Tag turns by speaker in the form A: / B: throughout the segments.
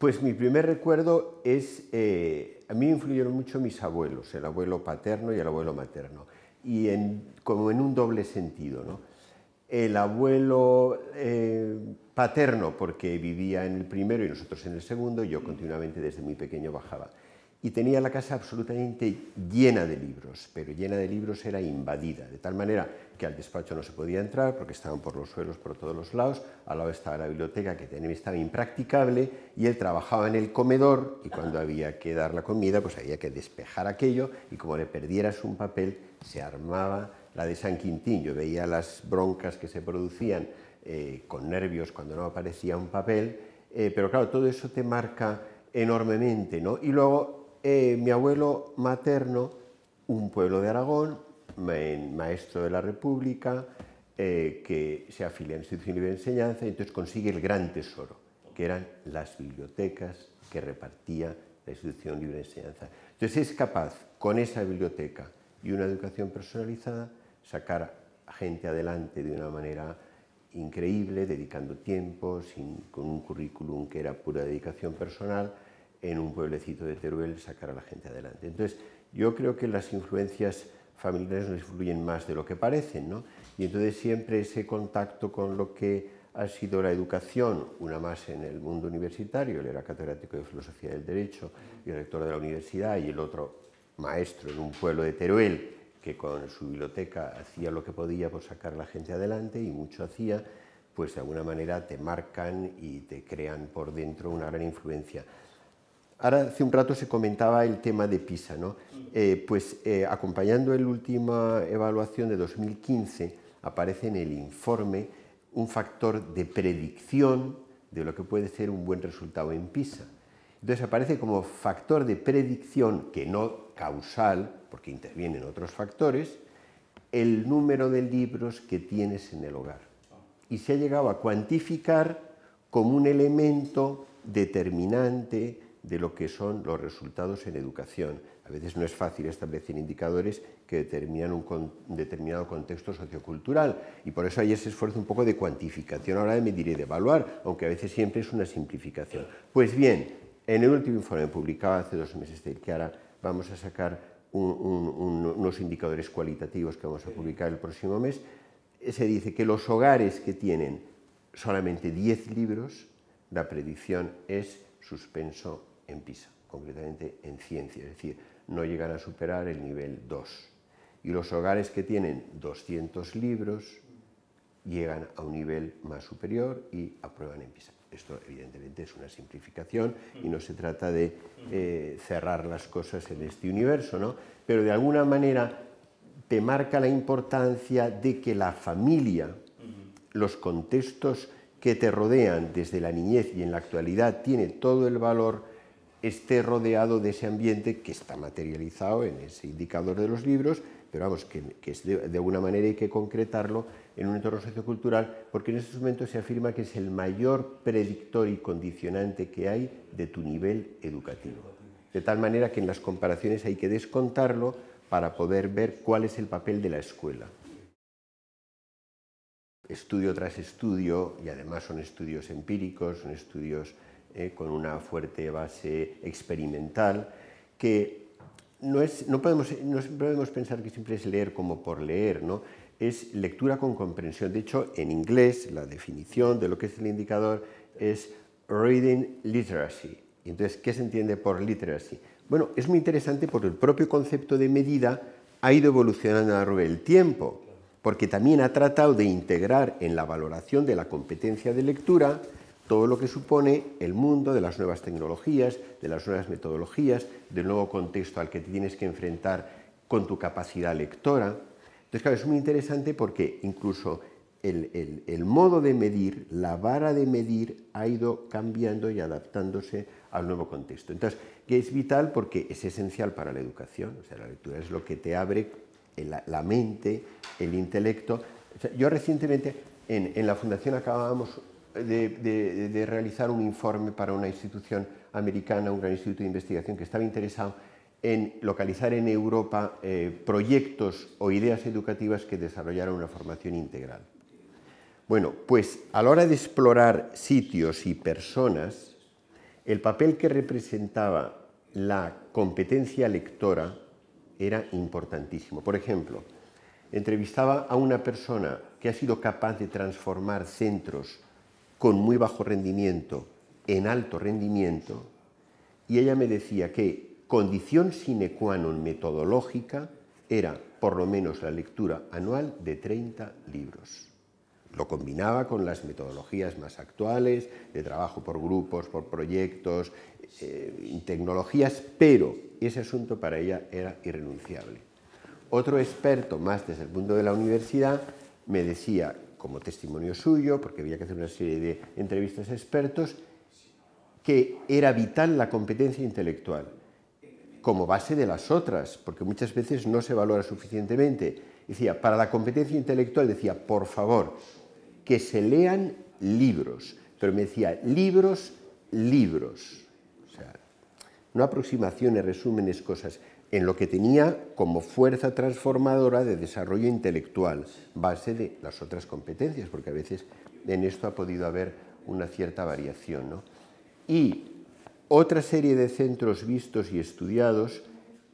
A: Pues mi primer recuerdo es, eh, a mí influyeron mucho mis abuelos, el abuelo paterno y el abuelo materno, y como en un doble sentido. El abuelo eh, paterno, porque vivía en el primero y nosotros en el segundo, y yo continuamente desde muy pequeño bajaba y tenía la casa absolutamente llena de libros, pero llena de libros era invadida, de tal manera que al despacho no se podía entrar porque estaban por los suelos, por todos los lados, al lado estaba la biblioteca que tenía, estaba impracticable y él trabajaba en el comedor y cuando había que dar la comida pues había que despejar aquello y como le perdieras un papel se armaba la de San Quintín, yo veía las broncas que se producían eh, con nervios cuando no aparecía un papel, eh, pero claro, todo eso te marca enormemente, ¿no? Y luego eh, mi abuelo materno, un pueblo de Aragón, maestro de la República, eh, que se afilia a la institución libre de enseñanza y entonces consigue el gran tesoro, que eran las bibliotecas que repartía la institución libre de enseñanza. Entonces es capaz, con esa biblioteca y una educación personalizada, sacar gente adelante de una manera increíble, dedicando tiempo, con un currículum que era pura dedicación personal en un pueblecito de Teruel sacar a la gente adelante. Entonces, yo creo que las influencias familiares nos influyen más de lo que parecen, ¿no? Y entonces siempre ese contacto con lo que ha sido la educación, una más en el mundo universitario, él era catedrático de Filosofía del Derecho y rector de la universidad, y el otro maestro en un pueblo de Teruel, que con su biblioteca hacía lo que podía por sacar a la gente adelante, y mucho hacía, pues de alguna manera te marcan y te crean por dentro una gran influencia. Ahora, hace un rato se comentaba el tema de PISA, ¿no? Eh, pues eh, acompañando la última evaluación de 2015, aparece en el informe un factor de predicción de lo que puede ser un buen resultado en PISA. Entonces aparece como factor de predicción, que no causal, porque intervienen otros factores, el número de libros que tienes en el hogar. Y se ha llegado a cuantificar como un elemento determinante de lo que son los resultados en educación. A veces no es fácil establecer indicadores que determinan un, determinado contexto sociocultural y por eso hay ese esfuerzo un poco de cuantificación ahora me diré de evaluar, aunque a veces siempre es una simplificación. Pues bien, en el último informe publicado hace dos meses que ahora vamos a sacar unos indicadores cualitativos que vamos a publicar el próximo mes. Se dice que los hogares que tienen solamente 10 libros, la predicción es suspenso en PISA, concretamente en ciencia, es decir, no llegan a superar el nivel 2. Y los hogares que tienen 200 libros llegan a un nivel más superior y aprueban en PISA. Esto evidentemente es una simplificación y no se trata de eh, cerrar las cosas en este universo, ¿no? Pero de alguna manera te marca la importancia de que la familia, los contextos que te rodean desde la niñez y en la actualidad tiene todo el valor esté rodeado de ese ambiente que está materializado en ese indicador de los libros, pero vamos, que, de, de, alguna manera hay que concretarlo en un entorno sociocultural, porque en estos momentos se afirma que es el mayor predictor y condicionante que hay de tu nivel educativo. De tal manera que en las comparaciones hay que descontarlo para poder ver cuál es el papel de la escuela. Estudio tras estudio, y además son estudios empíricos, son estudios eh, con una fuerte base experimental, que no, podemos, pensar que siempre es leer como por leer, ¿no? es lectura con comprensión. De hecho, en inglés la definición de lo que es el indicador es reading literacy. Entonces, ¿qué se entiende por literacy? Bueno, es muy interesante porque el propio concepto de medida ha ido evolucionando a lo largo del tiempo, porque también ha tratado de integrar en la valoración de la competencia de lectura todo lo que supone el mundo de las nuevas tecnologías, de las nuevas metodologías, del nuevo contexto al que te tienes que enfrentar con tu capacidad lectora. Entonces, claro, es muy interesante porque incluso el, modo de medir, la vara de medir, ha ido cambiando y adaptándose al nuevo contexto. Entonces, que es vital porque es esencial para la educación, o sea, la lectura es lo que te abre la, mente, el intelecto. yo recientemente en, en, la Fundación acabábamos de, realizar un informe para una institución americana, un gran instituto de investigación que estaba interesado en localizar en Europa eh, proyectos o ideas educativas que desarrollaran una formación integral. Bueno, pues a la hora de explorar sitios y personas, el papel que representaba la competencia lectora era importantísimo. Por ejemplo, entrevistaba a una persona que ha sido capaz de transformar centros con muy bajo rendimiento en alto rendimiento, y ella me decía que condición sine qua non metodológica era por lo menos la lectura anual de 30 libros. Lo combinaba con las metodologías más actuales de trabajo por grupos, por proyectos, eh, tecnologías, pero ese asunto para ella era irrenunciable. Otro experto, más desde el punto de la universidad, me decía como testimonio suyo, porque había que hacer una serie de entrevistas a expertos, que era vital la competencia intelectual como base de las otras, porque muchas veces no se valora suficientemente. Decía, para la competencia intelectual decía, por favor, que se lean libros, pero me decía, libros, libros. O sea, no aproximaciones, resúmenes, cosas, en lo que tenía como fuerza transformadora de desarrollo intelectual, base de las otras competencias, porque a veces en esto ha podido haber una cierta variación. Y otra serie de centros vistos y estudiados,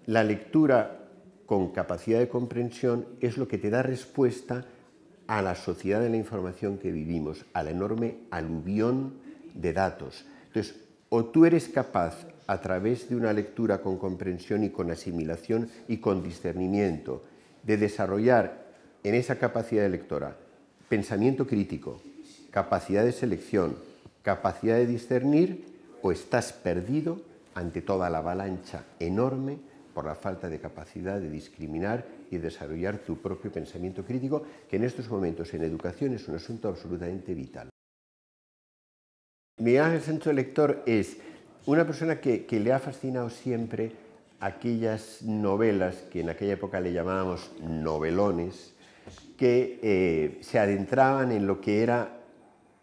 A: la lectura con capacidad de comprensión es lo que te da respuesta a la sociedad de la información que vivimos, a la enorme aluvión de datos. Entonces, o tú eres capaz a través de una lectura con comprensión y con asimilación y con discernimiento, de desarrollar en esa capacidad de lectora pensamiento crítico, capacidad de selección, capacidad de discernir, o estás perdido ante toda la avalancha enorme por la falta de capacidad de discriminar y desarrollar tu propio pensamiento crítico, que en estos momentos en educación es un asunto absolutamente vital. Mi centro lector es una persona que, le ha fascinado siempre aquellas novelas que en aquella época le llamábamos novelones, que eh, se adentraban en lo que era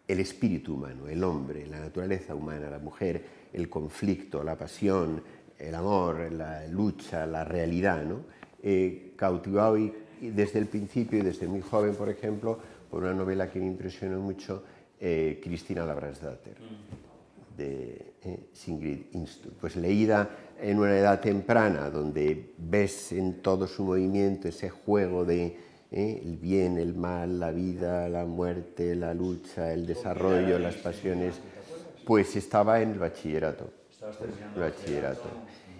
A: el espíritu humano, el hombre, la naturaleza humana, la mujer, el conflicto, la pasión, el amor, la lucha, la realidad, ¿no? Eh, cautivado desde el principio y desde muy joven, por ejemplo, por una novela que me impresionó mucho, eh, Cristina Labras mm de eh, Pues leída en una edad temprana, donde ves en todo su movimiento ese juego de eh, el bien, el mal, la vida, la muerte, la lucha, el desarrollo, las pasiones, pues estaba en el bachillerato. bachillerato.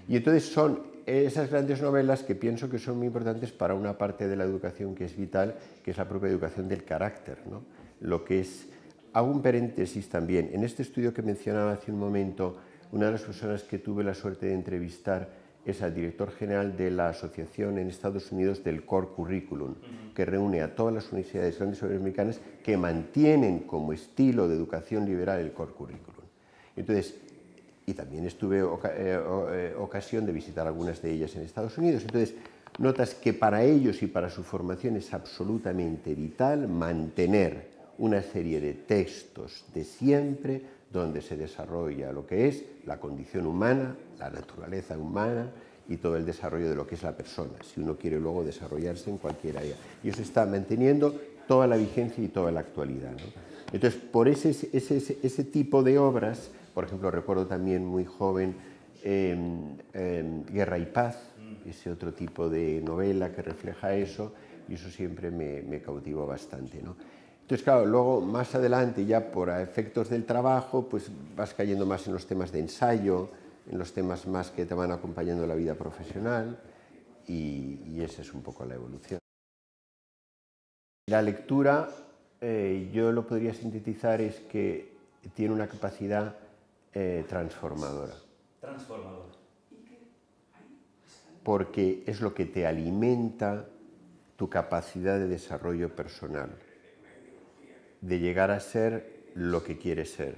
A: Y entonces son esas grandes novelas que pienso que son muy importantes para una parte de la educación que es vital, que es la propia educación del carácter, ¿no? lo que es Hago un paréntesis también. En este estudio que mencionaba hace un momento, una de las personas que tuve la suerte de entrevistar es al director general de la asociación en Estados Unidos del Core Curriculum, que reúne a todas las universidades grandes americanas que mantienen como estilo de educación liberal el Core Curriculum. Entonces, y también estuve eh, eh, ocasión de visitar algunas de ellas en Estados Unidos. Entonces, notas que para ellos y para su formación es absolutamente vital mantener una serie de textos de siempre donde se desarrolla lo que es la condición humana, la naturaleza humana y todo el desarrollo de lo que es la persona, si uno quiere luego desarrollarse en cualquier área. Y eso está manteniendo toda la vigencia y toda la actualidad. Entonces, por ese, ese, ese, tipo de obras, por ejemplo, recuerdo también muy joven eh, Guerra y Paz, mm. ese otro tipo de novela que refleja eso, y eso siempre me, me cautivó bastante. ¿no? Entonces, claro, luego más adelante, ya por efectos del trabajo, pues vas cayendo más en los temas de ensayo, en los temas más que te van acompañando la vida profesional y, esa es un poco la evolución. La lectura eh, yo lo podría sintetizar es que tiene una capacidad eh, transformadora. Transformadora. Porque es lo que te alimenta tu capacidad de desarrollo personal de llegar a ser lo que quieres ser,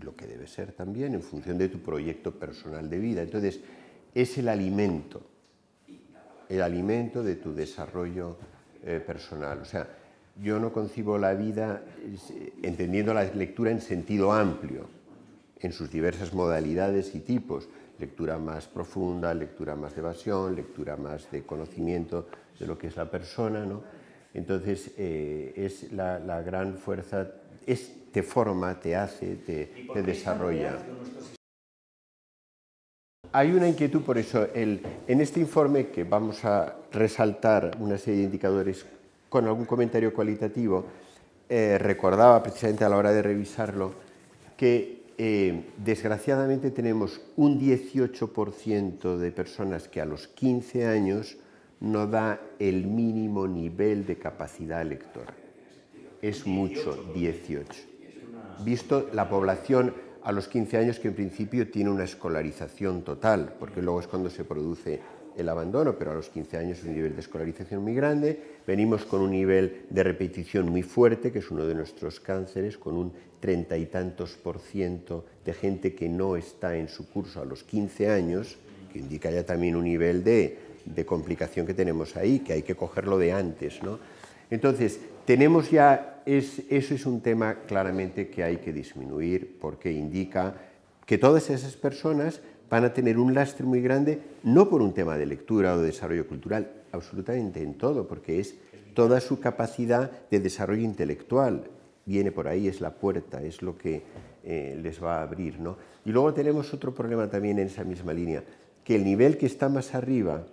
A: lo que debe ser también en función de tu proyecto personal de vida. Entonces, es el alimento, el alimento de tu desarrollo eh, personal. O sea, yo no concibo la vida entendiendo la lectura en sentido amplio, en sus diversas modalidades y tipos, lectura más profunda, lectura más de evasión, lectura más de conocimiento de lo que es la persona, ¿no? Entonces, eh, es la, gran fuerza, te forma, te hace, te, desarrolla. Hay una inquietud por eso. en este informe, que vamos a resaltar una serie de indicadores con algún comentario cualitativo, eh, recordaba precisamente a la hora de revisarlo que eh, desgraciadamente tenemos un 18% de personas que a los 15 años no da el mínimo nivel de capacidad lectora. Es mucho, 18. Visto la población a los 15 años que en principio tiene una escolarización total, porque luego es cuando se produce el abandono, pero a los 15 años un nivel de escolarización muy grande, venimos con un nivel de repetición muy fuerte, que es uno de nuestros cánceres, con un treinta y tantos por ciento de gente que no está en su curso a los 15 años, que indica ya también un nivel de de complicación que tenemos ahí, que hay que cogerlo de antes. ¿no? Entonces, tenemos ya, es, eso es un tema claramente que hay que disminuir porque indica que todas esas personas van a tener un lastre muy grande, no por un tema de lectura o de desarrollo cultural, absolutamente en todo, porque es toda su capacidad de desarrollo intelectual. Viene por ahí, es la puerta, es lo que eh, les va a abrir. ¿no? Y luego tenemos otro problema también en esa misma línea, que el nivel que está más arriba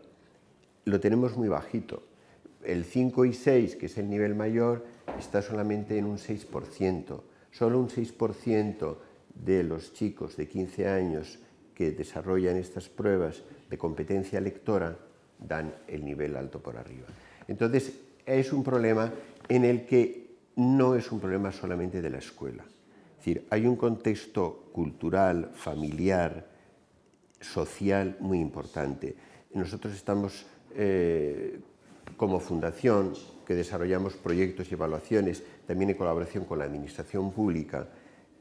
A: lo tenemos muy bajito. El 5 y 6, que es el nivel mayor, está solamente en un 6%. Solo un 6% de los chicos de 15 años que desarrollan estas pruebas de competencia lectora dan el nivel alto por arriba. Entonces, es un problema en el que no es un problema solamente de la escuela. Es decir, hay un contexto cultural, familiar, social muy importante. Nosotros estamos eh, como fundación que desarrollamos proyectos y evaluaciones, también en colaboración con la Administración Pública,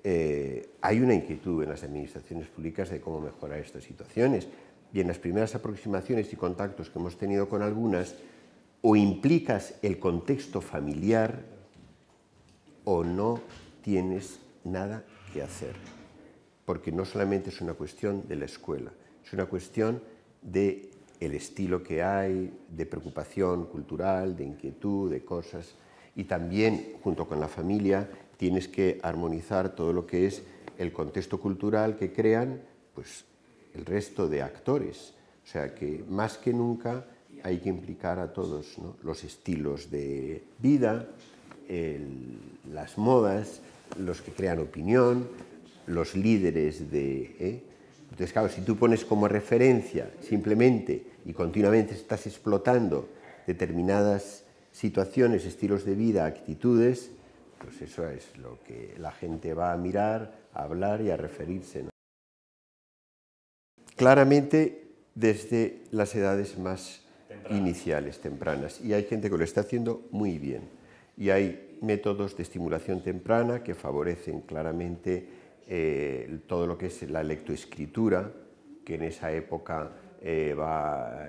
A: eh, hay una inquietud en las administraciones públicas de cómo mejorar estas situaciones. Y en las primeras aproximaciones y contactos que hemos tenido con algunas, o implicas el contexto familiar o no tienes nada que hacer. Porque no solamente es una cuestión de la escuela, es una cuestión de el estilo que hay de preocupación cultural, de inquietud, de cosas. Y también, junto con la familia, tienes que armonizar todo lo que es el contexto cultural que crean pues, el resto de actores. O sea que más que nunca hay que implicar a todos los estilos de vida, las modas, los que crean opinión, los líderes de... ¿eh? Entonces, claro, si tú pones como referencia simplemente y continuamente estás explotando determinadas situaciones, estilos de vida, actitudes, pues eso es lo que la gente va a mirar, a hablar y a referirse. Claramente desde las edades más iniciales, tempranas. Y hay gente que lo está haciendo muy bien. Y hay métodos de estimulación temprana que favorecen claramente eh, todo lo que es la lectoescritura, que en esa época eh,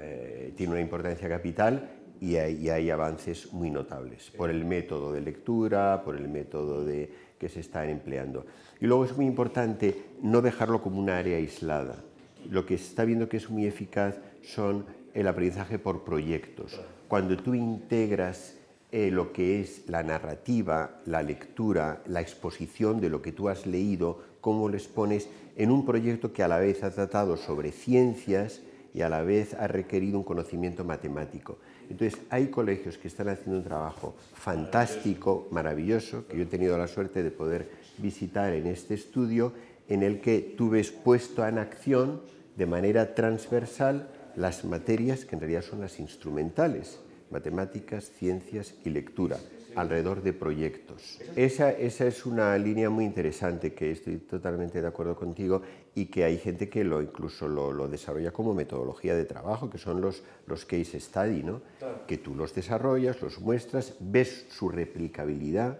A: eh, tiene una importancia capital y hay, avances muy notables por el método de lectura, por el método de, que se está empleando. Y luego es muy importante no dejarlo como un área aislada. Lo que se está viendo que es muy eficaz son el aprendizaje por proyectos. Cuando tú integras eh, lo que es la narrativa, la lectura, la exposición de lo que tú has leído, cómo les pones en un proyecto que a la vez ha tratado sobre ciencias, y a la vez ha requerido un conocimiento matemático. Entonces, hay colegios que están haciendo un trabajo fantástico, maravilloso, que yo he tenido la suerte de poder visitar en este estudio, en el que tuve ves puesto en acción de manera transversal las materias que en realidad son las instrumentales, matemáticas, ciencias y lectura alrededor de proyectos. Esa, es una línea muy interesante que estoy totalmente de acuerdo contigo y que hay gente que lo incluso lo, desarrolla como metodología de trabajo, que son los, los case study, ¿no? Que tú los desarrollas, los muestras, ves su replicabilidad,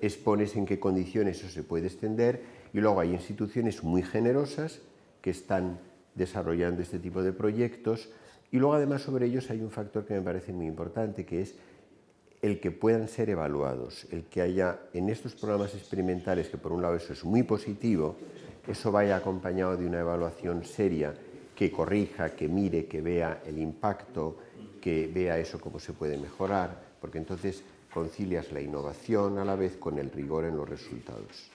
A: expones en qué condiciones eso se puede extender y luego hay instituciones muy generosas que están desarrollando este tipo de proyectos y luego además sobre ellos hay un factor que me parece muy importante que es el que puedan ser evaluados, el que haya en estos programas experimentales, que por un lado eso es muy positivo, eso vaya acompañado de una evaluación seria que corrija, que mire, que vea el impacto, que vea eso cómo se puede mejorar, porque entonces concilias la innovación a la vez con el rigor en los resultados.